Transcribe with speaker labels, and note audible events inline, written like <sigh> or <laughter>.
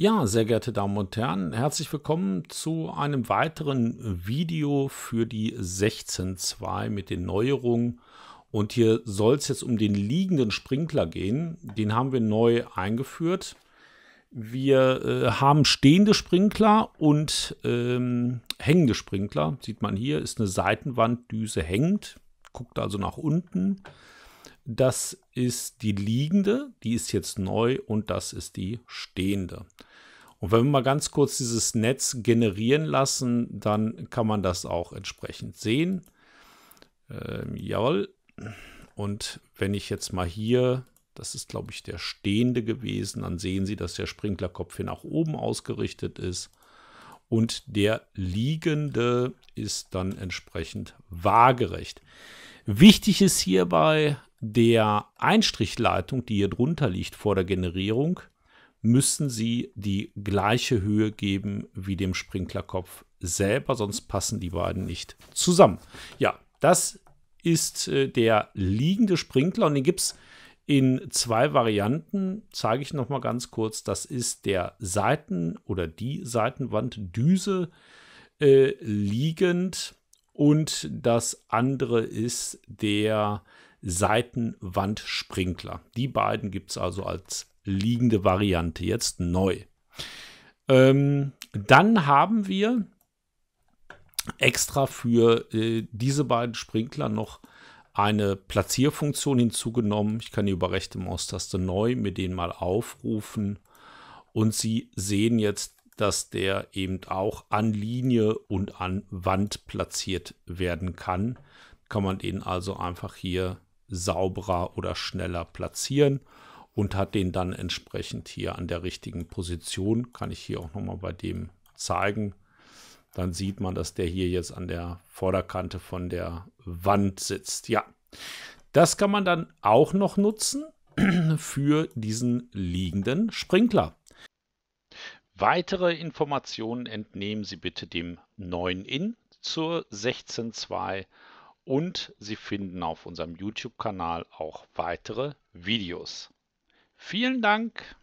Speaker 1: Ja, sehr geehrte Damen und Herren, herzlich willkommen zu einem weiteren Video für die 16.2 mit den Neuerungen. Und hier soll es jetzt um den liegenden Sprinkler gehen. Den haben wir neu eingeführt. Wir äh, haben stehende Sprinkler und ähm, hängende Sprinkler. Sieht man hier, ist eine Seitenwanddüse hängend, guckt also nach unten. Das ist die liegende, die ist jetzt neu und das ist die stehende. Und wenn wir mal ganz kurz dieses Netz generieren lassen, dann kann man das auch entsprechend sehen. Ähm, jawohl. Und wenn ich jetzt mal hier, das ist glaube ich der stehende gewesen, dann sehen Sie, dass der Sprinklerkopf hier nach oben ausgerichtet ist. Und der liegende ist dann entsprechend waagerecht. Wichtig ist hierbei, der Einstrichleitung, die hier drunter liegt vor der Generierung, müssen Sie die gleiche Höhe geben wie dem Sprinklerkopf selber, sonst passen die beiden nicht zusammen. Ja, das ist äh, der liegende Sprinkler und den gibt es in zwei Varianten. Zeige ich nochmal ganz kurz. Das ist der Seiten- oder die Seitenwanddüse äh, liegend und das andere ist der Seitenwandsprinkler. Die beiden gibt es also als liegende Variante jetzt neu. Ähm, dann haben wir extra für äh, diese beiden Sprinkler noch eine Platzierfunktion hinzugenommen. Ich kann die über rechte Maustaste neu mir den mal aufrufen. Und Sie sehen jetzt, dass der eben auch an Linie und an Wand platziert werden kann. Kann man den also einfach hier sauberer oder schneller platzieren und hat den dann entsprechend hier an der richtigen Position. Kann ich hier auch nochmal bei dem zeigen. Dann sieht man, dass der hier jetzt an der Vorderkante von der Wand sitzt. Ja, das kann man dann auch noch nutzen <clears throat> für diesen liegenden Sprinkler. Weitere Informationen entnehmen Sie bitte dem 9in zur 16.2 und Sie finden auf unserem YouTube-Kanal auch weitere Videos. Vielen Dank!